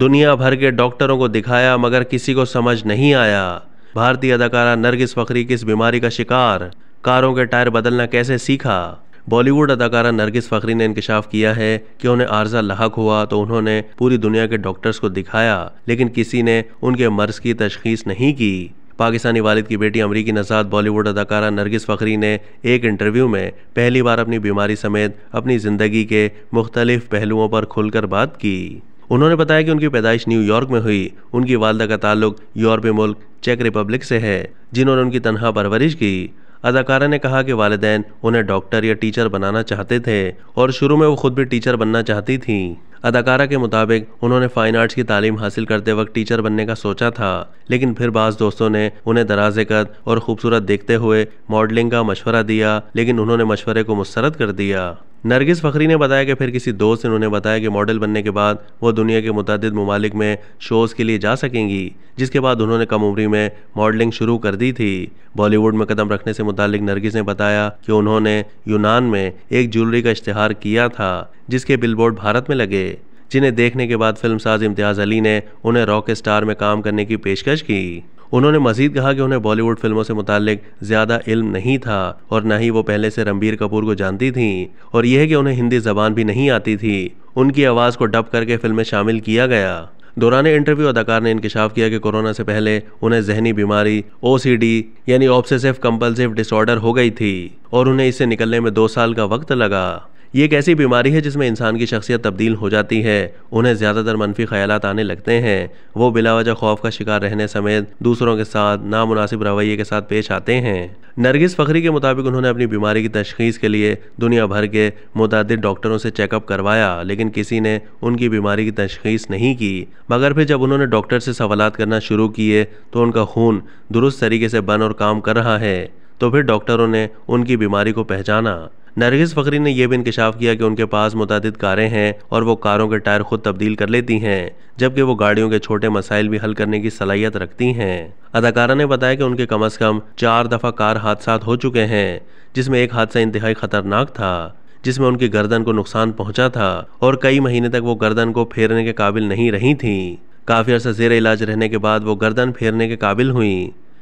दुनिया भर के डॉक्टरों को दिखाया मगर किसी को समझ नहीं आया भारतीय अदाकारा नरगिस फखरी किस बीमारी का शिकार कारों के टायर बदलना कैसे सीखा बॉलीवुड अदाकारा नरगिस फखरी ने इंकशाफ किया है कि उन्हें आर्जा लाक हुआ तो उन्होंने पूरी दुनिया के डॉक्टर्स को दिखाया लेकिन किसी ने उनके मर्ज की तशखीस नहीं की पाकिस्तानी वालिद की बेटी अमरीकी नजाद बॉलीवुड अदाकारा नरगिस फखरी ने एक इंटरव्यू में पहली बार अपनी बीमारी समेत अपनी ज़िंदगी के मुख्तलिफ पहलुओं पर खुलकर बात की उन्होंने बताया कि उनकी पैदाइश न्यूयॉर्क में हुई उनकी वालदा का ताल्लुक यूरोपीय मुल्क चेक रिपब्लिक से है जिन्होंने उनकी तनख्वाह परवरिश की अदाकारा ने कहा कि वालदे उन्हें डॉक्टर या टीचर बनाना चाहते थे और शुरू में वो खुद भी टीचर बनना चाहती थीं अदाकारा के मुताबिक उन्होंने फ़ाइन आर्ट्स की तालीम हासिल करते वक्त टीचर बनने का सोचा था लेकिन फिर बाज़ दोस्तों ने उन्हें दराज कद और खूबसूरत देखते हुए मॉडलिंग का मशवरा दिया लेकिन उन्होंने मशवरे को मुस्रद कर दिया नरगिस फ़खरी ने बताया कि फिर किसी दोस्त ने उन्हें बताया कि मॉडल बनने के बाद वो दुनिया के मुतद ममालिक में शोज़ के लिए जा सकेंगी जिसके बाद उन्होंने कम उम्री में मॉडलिंग शुरू कर दी थी बॉलीवुड में कदम रखने से मुतालिक नरगिस ने बताया कि उन्होंने यूनान में एक ज्वेलरी का इश्तहार किया था जिसके बिलबोर्ड भारत में लगे जिन्हें देखने के बाद फिल्मसाज इम्तियाज़ अली ने उन्हें रॉक स्टार में काम करने की पेशकश की उन्होंने मजीद कहा कि उन्हें बॉलीवुड फिल्मों से मुतक़ ज़्यादा इल्म नहीं था और न ही वो पहले से रणबीर कपूर को जानती थी और यह कि उन्हें हिंदी जबान भी नहीं आती थी उनकी आवाज़ को डब करके फिल्म में शामिल किया गया दौरान इंटरव्यू अदाकार ने इंकशाफ किया कि कोरोना से पहले उन्हें जहनी बीमारी ओ यानी ऑब्सेसिव कंपल्सिव डिसऑर्डर हो गई थी और उन्हें इससे निकलने में दो साल का वक्त लगा ये एक ऐसी बीमारी है जिसमें इंसान की शख्सियत तब्दील हो जाती है उन्हें ज़्यादातर मनफी ख्याल आने लगते हैं वो बिलावजा खौफ का शिकार रहने समेत दूसरों के साथ नामनासिब रवैये के साथ पेश आते हैं नरगिस फ़खरी के मुताबिक उन्होंने अपनी बीमारी की तशखीस के लिए दुनिया भर के मुतद डॉक्टरों से चेकअप करवाया लेकिन किसी ने उनकी बीमारी की तशखीस नहीं की मगर फिर जब उन्होंने डॉक्टर से सवाल करना शुरू किए तो उनका खून दुरुस्त तरीके से बन और काम कर रहा है तो फिर डॉक्टरों ने उनकी बीमारी को पहचाना नरगिस फकरी ने यह भी इंकशाफ किया कि उनके पास मुतद कारें हैं और वो कारों के टायर खुद तब्दील कर लेती हैं जबकि वो गाड़ियों के छोटे मसाइल भी हल करने की सलाहियत रखती हैं अदाकारा ने बताया कि उनके कम अज़ कम चार दफ़ा कार हादसा हो चुके हैं जिसमें एक हादसा इंतहाई ख़तरनाक था जिसमें उनकी गर्दन को नुकसान पहुंचा था और कई महीने तक वो गर्दन को फेरने के काबिल नहीं रही थी काफ़ी अर्सा जेर इलाज रहने के बाद वो गर्दन फेरने के काबिल हुई